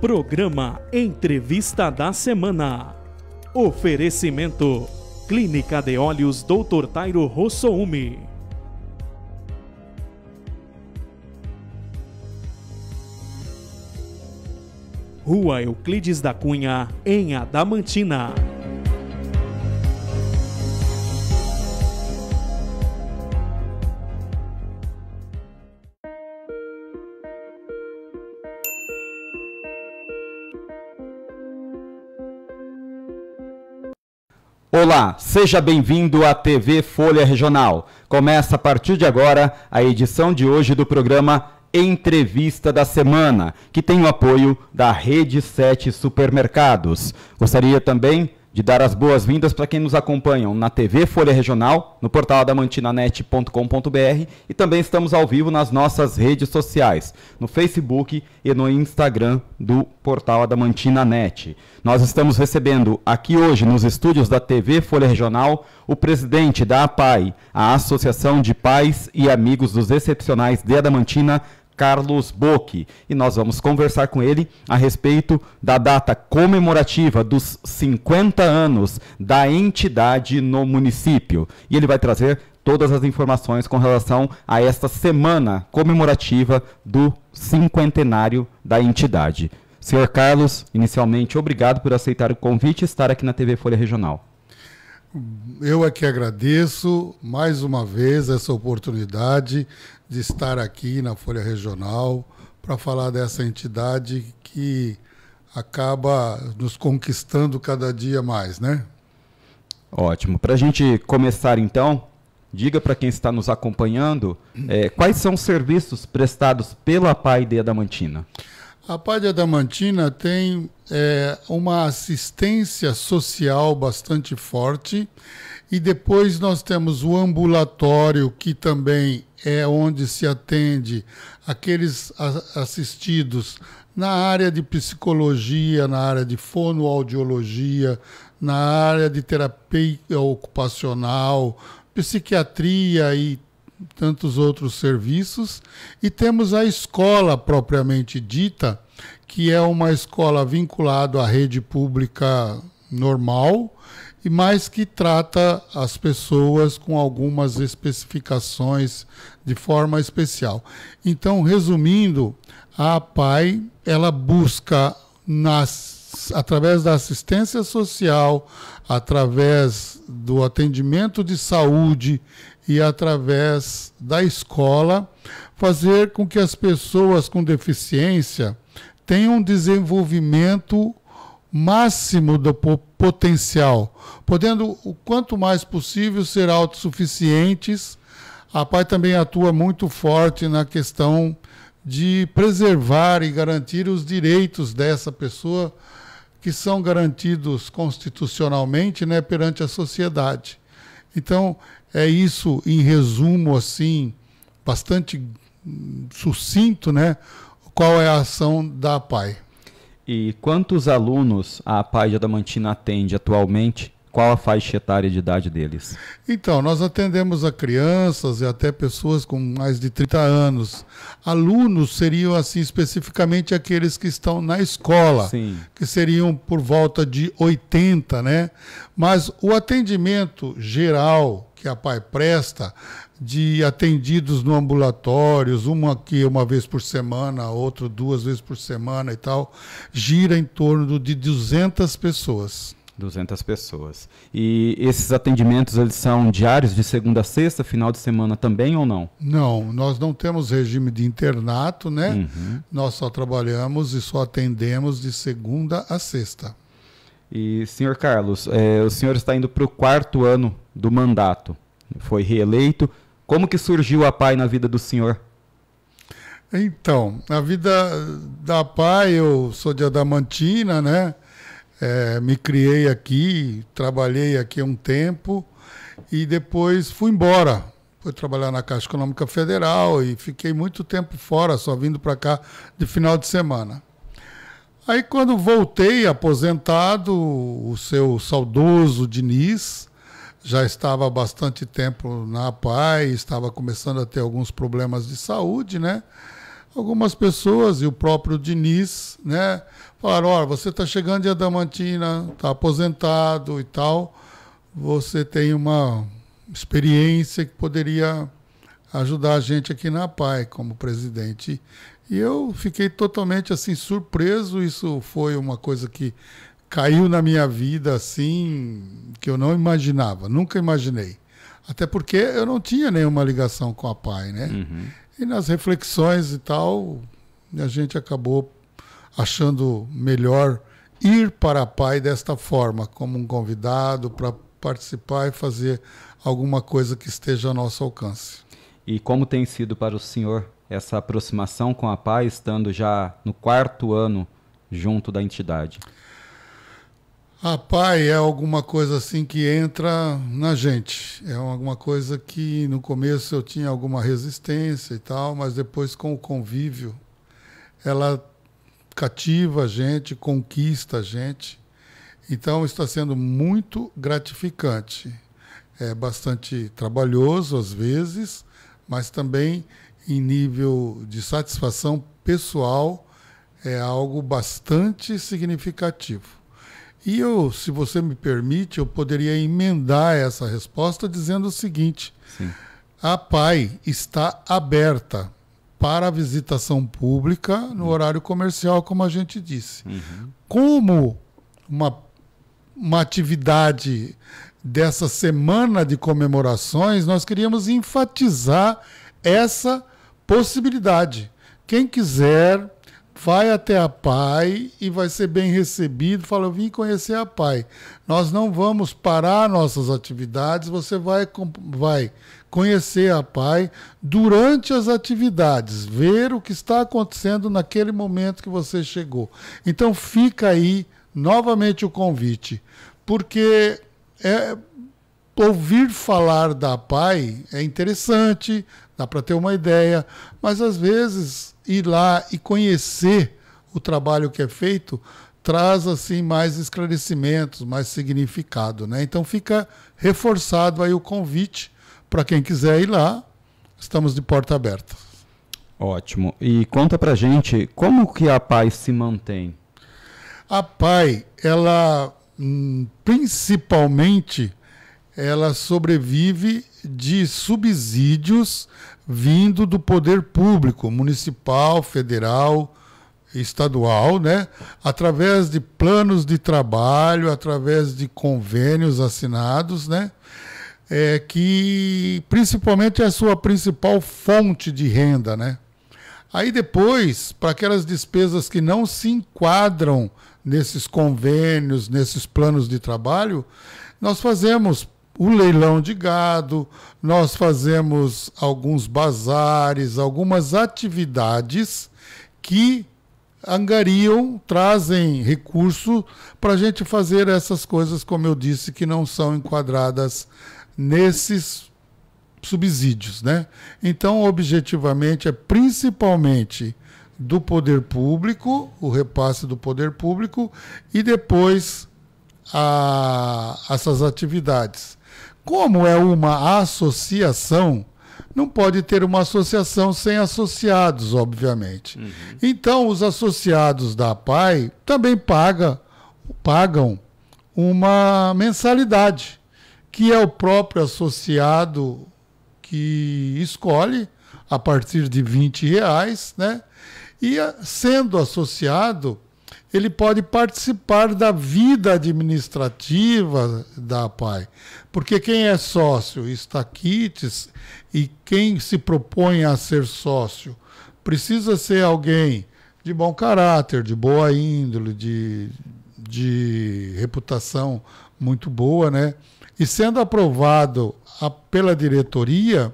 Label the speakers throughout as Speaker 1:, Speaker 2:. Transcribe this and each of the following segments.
Speaker 1: Programa Entrevista da Semana. Oferecimento: Clínica de Olhos Dr. Tairo Rossoume. Rua Euclides da Cunha, em Adamantina. Olá, seja bem-vindo à TV Folha Regional. Começa a partir de agora a edição de hoje do programa Entrevista da Semana, que tem o apoio da Rede 7 Supermercados. Gostaria também de dar as boas-vindas para quem nos acompanham na TV Folha Regional, no portal adamantinanet.com.br e também estamos ao vivo nas nossas redes sociais, no Facebook e no Instagram do portal Adamantinanet. Nós estamos recebendo aqui hoje nos estúdios da TV Folha Regional o presidente da APAI, a Associação de Pais e Amigos dos Excepcionais de Adamantina, Carlos Bocchi. E nós vamos conversar com ele a respeito da data comemorativa dos 50 anos da entidade no município. E ele vai trazer todas as informações com relação a esta semana comemorativa do cinquentenário da entidade. Senhor Carlos, inicialmente, obrigado por aceitar o convite e estar aqui na TV Folha Regional.
Speaker 2: Eu é que agradeço mais uma vez essa oportunidade de estar aqui na Folha Regional para falar dessa entidade que acaba nos conquistando cada dia mais,
Speaker 1: né? Ótimo. Para a gente começar então, diga para quem está nos acompanhando é, quais são os serviços prestados pela PAI de Adamantina.
Speaker 2: A PAI de Adamantina tem é, uma assistência social bastante forte e depois nós temos o ambulatório, que também é onde se atende aqueles assistidos na área de psicologia, na área de fonoaudiologia, na área de terapia ocupacional, psiquiatria e tantos outros serviços. E temos a escola propriamente dita, que é uma escola vinculada à rede pública normal e mais que trata as pessoas com algumas especificações de forma especial. Então, resumindo, a PAI ela busca nas, através da assistência social, através do atendimento de saúde e através da escola, fazer com que as pessoas com deficiência tenham um desenvolvimento máximo do potencial, podendo o quanto mais possível ser autossuficientes. A PAI também atua muito forte na questão de preservar e garantir os direitos dessa pessoa que são garantidos constitucionalmente, né, perante a sociedade. Então, é isso em resumo assim, bastante sucinto, né, qual é a ação da PAI.
Speaker 1: E quantos alunos a de Diamantina atende atualmente? Qual a faixa etária de idade deles?
Speaker 2: Então, nós atendemos a crianças e até pessoas com mais de 30 anos. Alunos seriam, assim, especificamente aqueles que estão na escola, Sim. que seriam por volta de 80, né? Mas o atendimento geral que a PAI presta de atendidos no ambulatórios, uma que uma vez por semana, outra duas vezes por semana e tal, gira em torno de 200 pessoas.
Speaker 1: 200 pessoas. E esses atendimentos eles são diários de segunda a sexta, final de semana também ou não?
Speaker 2: Não, nós não temos regime de internato, né? Uhum. Nós só trabalhamos e só atendemos de segunda a sexta.
Speaker 1: E senhor Carlos, é, o senhor está indo para o quarto ano do mandato. Foi reeleito, como que surgiu a PAI na vida do senhor?
Speaker 2: Então, na vida da PAI, eu sou de Adamantina, né? É, me criei aqui, trabalhei aqui um tempo e depois fui embora. Fui trabalhar na Caixa Econômica Federal e fiquei muito tempo fora, só vindo para cá de final de semana. Aí quando voltei aposentado, o seu
Speaker 1: saudoso
Speaker 2: Diniz já estava há bastante tempo na PAI, estava começando a ter alguns problemas de saúde, né? Algumas pessoas e o próprio Diniz, né? Falaram, olha, você está chegando de Adamantina, está aposentado e tal, você tem uma experiência que poderia ajudar a gente aqui na PAI como presidente. E eu fiquei totalmente assim surpreso, isso foi uma coisa que caiu na minha vida assim que eu não imaginava, nunca imaginei. Até porque eu não tinha nenhuma ligação com a pai, né? Uhum. E nas reflexões e tal, a gente acabou achando melhor ir para a pai desta forma, como um convidado para participar e fazer alguma coisa que esteja ao nosso alcance.
Speaker 1: E como tem sido para o senhor essa aproximação com a pai, estando já no quarto ano junto da entidade?
Speaker 2: A PAI é alguma coisa assim que entra na gente. É alguma coisa que no começo eu tinha alguma resistência e tal, mas depois com o convívio ela cativa a gente, conquista a gente. Então está sendo muito gratificante. É bastante trabalhoso às vezes, mas também em nível de satisfação pessoal é algo bastante significativo. E eu, se você me permite, eu poderia emendar essa resposta dizendo o seguinte: Sim. a PAI está aberta para a visitação pública no uhum. horário comercial, como a gente disse. Uhum. Como uma, uma atividade dessa semana de comemorações, nós queríamos enfatizar essa possibilidade. Quem quiser vai até a Pai e vai ser bem recebido. Fala, eu vim conhecer a Pai. Nós não vamos parar nossas atividades, você vai, vai conhecer a Pai durante as atividades, ver o que está acontecendo naquele momento que você chegou. Então fica aí novamente o convite, porque é, ouvir falar da Pai é interessante, dá para ter uma ideia, mas às vezes ir lá e conhecer o trabalho que é feito traz assim mais esclarecimentos, mais significado, né? Então fica reforçado aí o convite para quem quiser ir lá. Estamos de porta aberta.
Speaker 1: Ótimo. E conta para gente como que a PAI se mantém?
Speaker 2: A PAI, ela hum, principalmente ela sobrevive de subsídios vindo do poder público, municipal, federal, estadual, né? através de planos de trabalho, através de convênios assinados, né? É, que principalmente é a sua principal fonte de renda. Né? Aí depois, para aquelas despesas que não se enquadram nesses convênios, nesses planos de trabalho, nós fazemos o leilão de gado, nós fazemos alguns bazares, algumas atividades que angariam, trazem recurso para a gente fazer essas coisas, como eu disse, que não são enquadradas nesses subsídios, né? Então, objetivamente, é principalmente do poder público, o repasse do poder público, e depois a, essas atividades. Como é uma associação, não pode ter uma associação sem associados, obviamente. Uhum. Então, os associados da PAI também paga, pagam uma mensalidade, que é o próprio associado que escolhe, a partir de 20 reais, né? E sendo associado, ele pode participar da vida administrativa da PAI. Porque quem é sócio está quites e quem se propõe a ser sócio precisa ser alguém de bom caráter, de boa índole, de, de reputação muito boa, né? e sendo aprovado a, pela diretoria,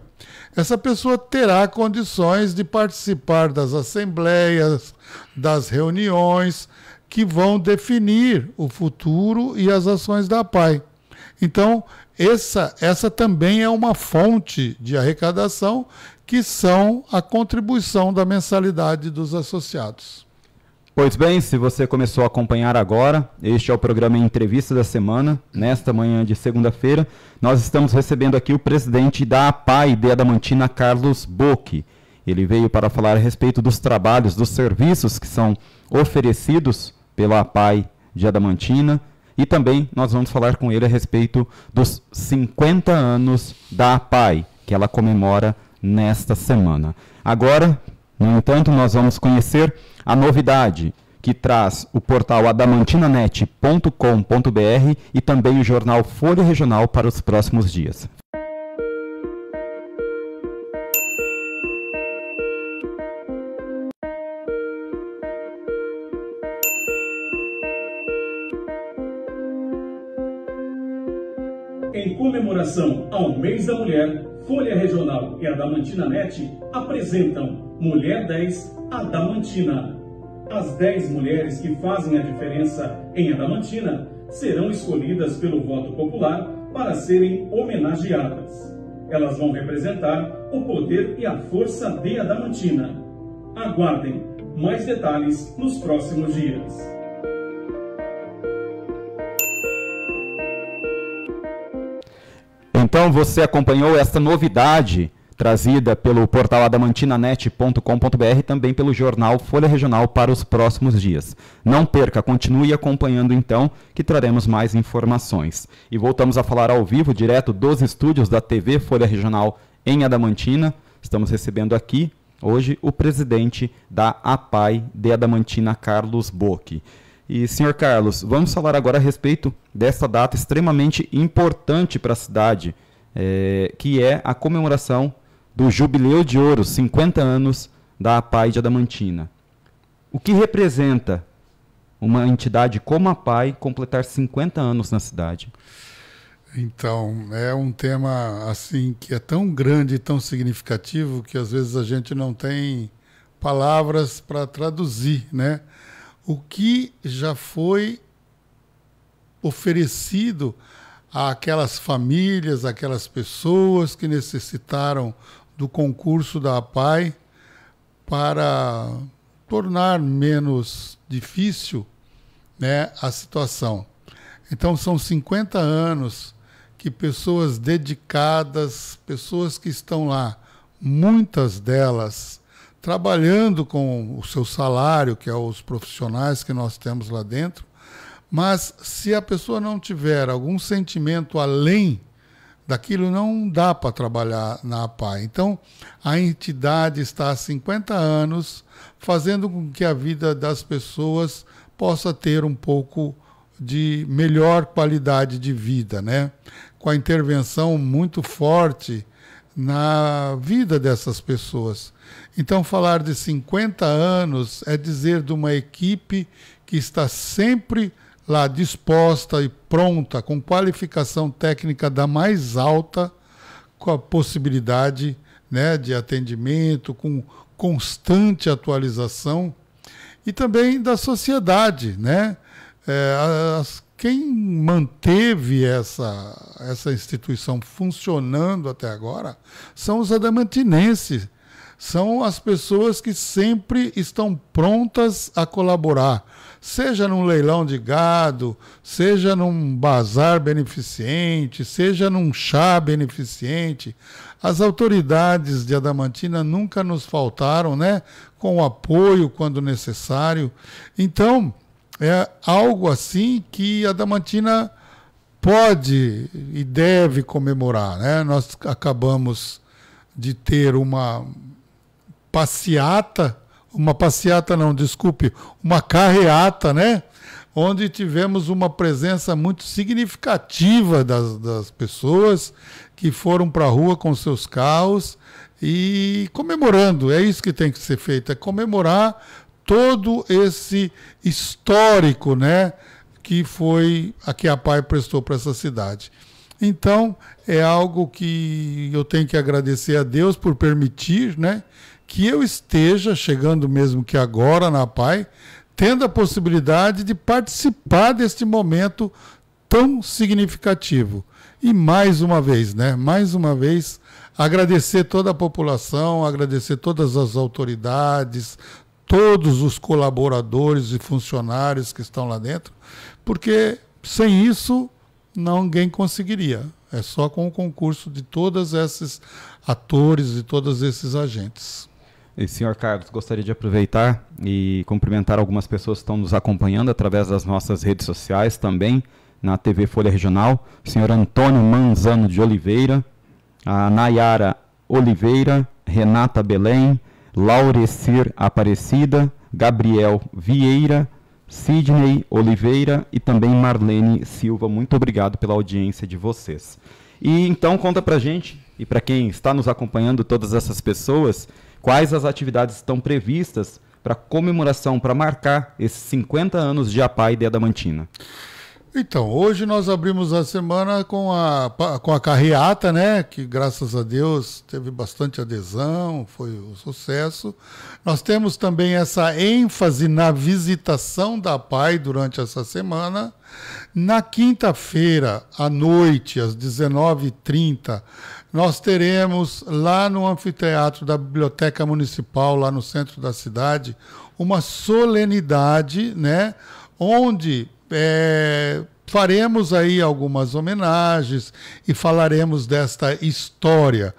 Speaker 2: essa pessoa terá condições de participar das assembleias, das reuniões que vão definir o futuro e as ações da PAI. Então, essa, essa também é uma fonte de arrecadação, que são a contribuição da mensalidade dos associados.
Speaker 1: Pois bem, se você começou a acompanhar agora, este é o programa Entrevista da Semana. Nesta manhã de segunda-feira, nós estamos recebendo aqui o presidente da APAI de Adamantina, Carlos Boque. Ele veio para falar a respeito dos trabalhos, dos serviços que são oferecidos pela APAI de Adamantina. E também nós vamos falar com ele a respeito dos 50 anos da APAI, que ela comemora nesta semana. Agora, no entanto, nós vamos conhecer a novidade que traz o portal adamantinanet.com.br e também o jornal Folha Regional para os próximos dias. Em comemoração ao Mês da Mulher, Folha Regional e Adamantina Net apresentam Mulher 10, Adamantina. As 10 mulheres que fazem a diferença em Adamantina serão escolhidas pelo voto popular para serem homenageadas. Elas vão representar o poder e a força de Adamantina. Aguardem mais detalhes nos próximos dias. Então você acompanhou esta novidade trazida pelo portal adamantinanet.com.br e também pelo jornal Folha Regional para os próximos dias. Não perca, continue acompanhando então, que traremos mais informações. E voltamos a falar ao vivo, direto dos estúdios da TV Folha Regional em Adamantina. Estamos recebendo aqui hoje o presidente da APAI de Adamantina, Carlos Boque. E, senhor Carlos, vamos falar agora a respeito dessa data extremamente importante para a cidade, é, que é a comemoração do Jubileu de Ouro, 50 anos da APAI Adamantina. O que representa uma entidade como a PAI completar 50 anos na cidade? Então, é um tema assim que é tão grande e tão significativo
Speaker 2: que às vezes a gente não tem palavras para traduzir, né? O que já foi oferecido àquelas famílias, àquelas pessoas que necessitaram do concurso da APAI para tornar menos difícil né, a situação. Então, são 50 anos que pessoas dedicadas, pessoas que estão lá, muitas delas trabalhando com o seu salário, que é os profissionais que nós temos lá dentro, mas se a pessoa não tiver algum sentimento além daquilo não dá para trabalhar na APA. Então, a entidade está há 50 anos fazendo com que a vida das pessoas possa ter um pouco de melhor qualidade de vida, né? Com a intervenção muito forte na vida dessas pessoas. Então, falar de 50 anos é dizer de uma equipe que está sempre lá disposta e pronta, com qualificação técnica da mais alta, com a possibilidade né, de atendimento, com constante atualização, e também da sociedade. Né? É, as, quem manteve essa, essa instituição funcionando até agora são os adamantinenses, são as pessoas que sempre estão prontas a colaborar, seja num leilão de gado, seja num bazar beneficente, seja num chá beneficente. As autoridades de Adamantina nunca nos faltaram, né? Com o apoio quando necessário. Então, é algo assim que Adamantina pode e deve comemorar, né? Nós acabamos de ter uma passeata, uma passeata não, desculpe, uma carreata, né? Onde tivemos uma presença muito significativa das, das pessoas que foram para a rua com seus carros e comemorando. É isso que tem que ser feito, é comemorar todo esse histórico, né? que foi a que a PAI prestou para essa cidade. Então, é algo que eu tenho que agradecer a Deus por permitir, né? que eu esteja, chegando mesmo que agora na PAI, tendo a possibilidade de participar deste momento tão significativo. E mais uma vez, né? Mais uma vez, agradecer toda a população, agradecer todas as autoridades, todos os colaboradores e funcionários que estão lá dentro, porque sem isso ninguém conseguiria. É só com o concurso de todos esses atores e todos esses agentes.
Speaker 1: E, senhor Carlos, gostaria de aproveitar e cumprimentar algumas pessoas que estão nos acompanhando através das nossas redes sociais também, na TV Folha Regional. senhor Antônio Manzano de Oliveira, a Nayara Oliveira, Renata Belém, Laurecir Aparecida, Gabriel Vieira, Sidney Oliveira e também Marlene Silva. Muito obrigado pela audiência de vocês. E então conta pra gente e para quem está nos acompanhando, todas essas pessoas, quais as atividades estão previstas para comemoração, para marcar esses 50 anos de APAI e de Adamantina? Então, hoje nós abrimos a semana
Speaker 2: com a, com a carreata, né? Que graças a Deus teve bastante adesão, foi um sucesso. Nós temos também essa ênfase na visitação da PAI durante essa semana. Na quinta-feira, à noite, às 19h30, nós teremos lá no anfiteatro da Biblioteca Municipal, lá no centro da cidade, uma solenidade, né? Onde é, faremos aí algumas homenagens e falaremos desta história.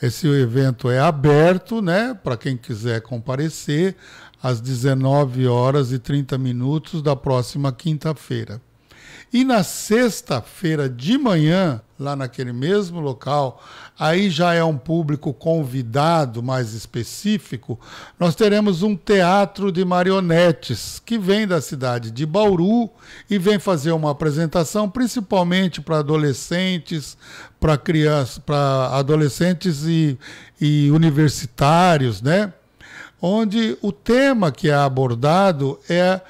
Speaker 2: Esse evento é aberto, né, para quem quiser comparecer às 19 horas e 30 minutos da próxima quinta-feira. E na sexta-feira de manhã, lá naquele mesmo local, aí já é um público convidado mais específico, nós teremos um teatro de marionetes que vem da cidade de Bauru e vem fazer uma apresentação principalmente para adolescentes, para crianças, para adolescentes e, e universitários, né? Onde o tema que é abordado é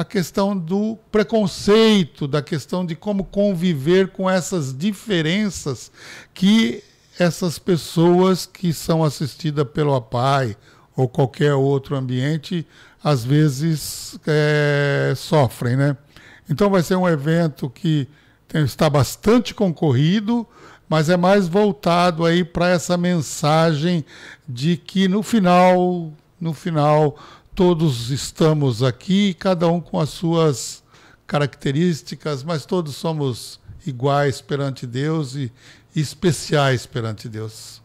Speaker 2: a questão do preconceito, da questão de como conviver com essas diferenças que essas pessoas que são assistidas pelo APAI ou qualquer outro ambiente às vezes é, sofrem, né? Então vai ser um evento que tem, está bastante concorrido, mas é mais voltado aí para essa mensagem de que no final, no final todos estamos aqui, cada um com as suas características, mas todos somos iguais perante Deus e especiais perante Deus.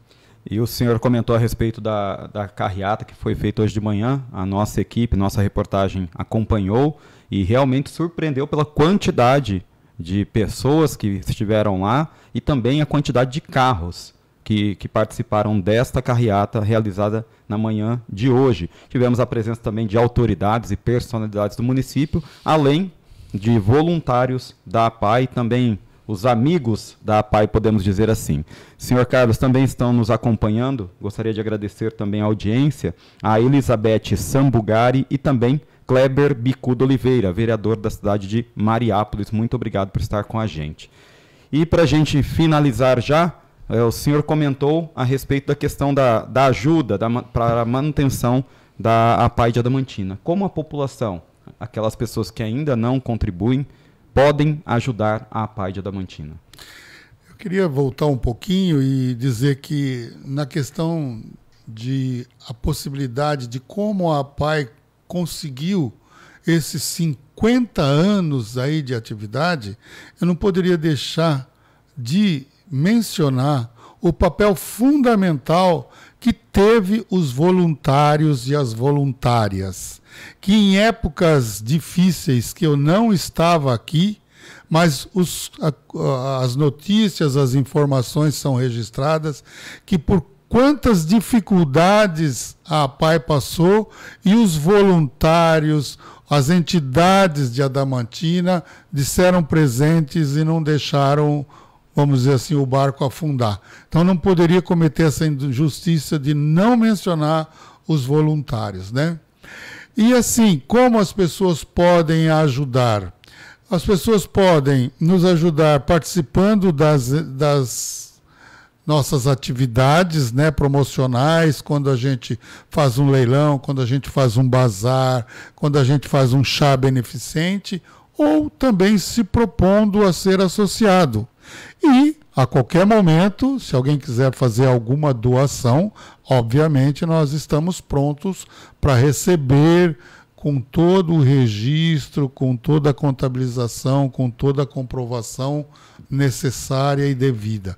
Speaker 1: E o senhor comentou a respeito da, da carreata que foi feita hoje de manhã. A nossa equipe, nossa reportagem acompanhou e realmente surpreendeu pela quantidade de pessoas que estiveram lá e também a quantidade de carros que, que, participaram desta carreata realizada na manhã de hoje. Tivemos a presença também de autoridades e personalidades do município, além de voluntários da APAI, também os amigos da APAI, podemos dizer assim. Senhor Carlos, também estão nos acompanhando. Gostaria de agradecer também a audiência, a Elizabeth Sambugari e também Kleber Bicudo Oliveira, vereador da cidade de Mariápolis. Muito obrigado por estar com a gente. E para a gente finalizar já, é, o senhor comentou a respeito da questão da, da ajuda da, para a manutenção da APAI de Adamantina. Como a população, aquelas pessoas que ainda não contribuem, podem ajudar a APAI de Adamantina?
Speaker 2: Eu queria voltar um pouquinho e dizer que na questão de a possibilidade de como a APAI conseguiu esses 50 anos aí de atividade, eu não poderia deixar de mencionar o papel fundamental que teve os voluntários e as voluntárias, que em épocas difíceis que eu não estava aqui, mas os, a, as notícias, as informações são registradas, que por quantas dificuldades a PAI passou e os voluntários, as entidades de Adamantina disseram presentes e não deixaram vamos dizer assim, o barco afundar. Então não poderia cometer essa injustiça de não mencionar os voluntários, né? E assim, como as pessoas podem ajudar? As pessoas podem nos ajudar participando das, das nossas atividades né, promocionais, quando a gente faz um leilão, quando a gente faz um bazar, quando a gente faz um chá beneficente, ou também se propondo a ser associado. E a qualquer momento, se alguém quiser fazer alguma doação, obviamente nós estamos prontos para receber com todo o registro, com toda a contabilização, com toda a comprovação necessária e devida.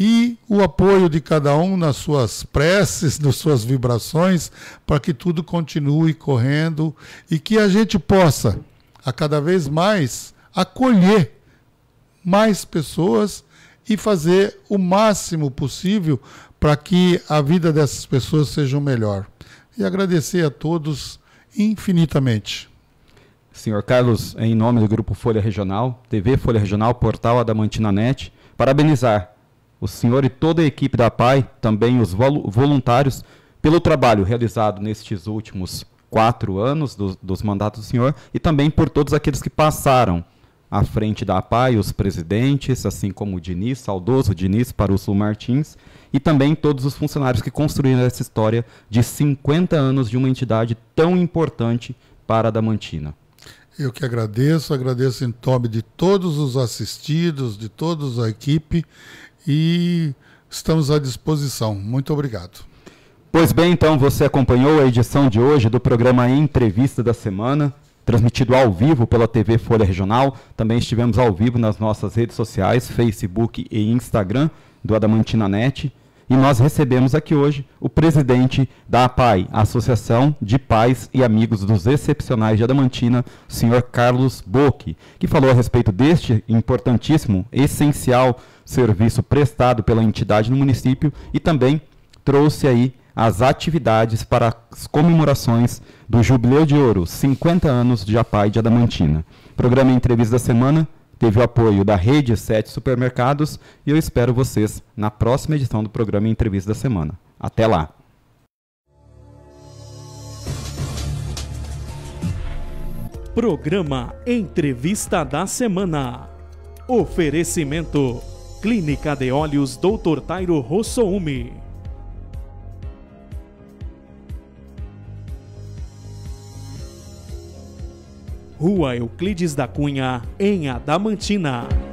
Speaker 2: E o apoio de cada um nas suas preces, nas suas vibrações, para que tudo continue correndo e que a gente possa, a cada vez mais, acolher mais pessoas e fazer o máximo possível para que a vida dessas pessoas seja melhor. E agradecer a todos infinitamente.
Speaker 1: Senhor Carlos, em nome do Grupo Folha Regional, TV Folha Regional, Portal Adamantina Net, parabenizar o senhor e toda a equipe da PAI, também os voluntários, pelo trabalho realizado nestes últimos quatro anos do, dos mandatos do senhor e também por todos aqueles que passaram à frente da APAI, os presidentes, assim como o Diniz, saudoso Diniz para o Sul Martins, e também todos os funcionários que construíram essa história de 50 anos de uma entidade tão importante para a Damantina.
Speaker 2: Eu que agradeço, agradeço em nome de todos os assistidos, de toda a equipe e estamos à disposição. Muito obrigado.
Speaker 1: Pois bem, então você acompanhou a edição de hoje do programa Entrevista da Semana transmitido ao vivo pela TV Folha Regional. Também estivemos ao vivo nas nossas redes sociais, Facebook e Instagram do Adamantina Net. E nós recebemos aqui hoje o presidente da APAI, Associação de Pais e Amigos dos Excepcionais de Adamantina, o senhor Carlos Boque, que falou a respeito deste importantíssimo, essencial serviço prestado pela entidade no município e também trouxe aí as atividades para as comemorações do Jubileu de Ouro, 50 anos de Japá e de Adamantina. programa Entrevista da Semana teve o apoio da Rede 7 Supermercados e eu espero vocês na próxima edição do programa Entrevista da Semana. Até lá! Programa Entrevista da Semana. Oferecimento Clínica de Olhos Dr. Tairo Rossoume. Rua Euclides da Cunha, em Adamantina.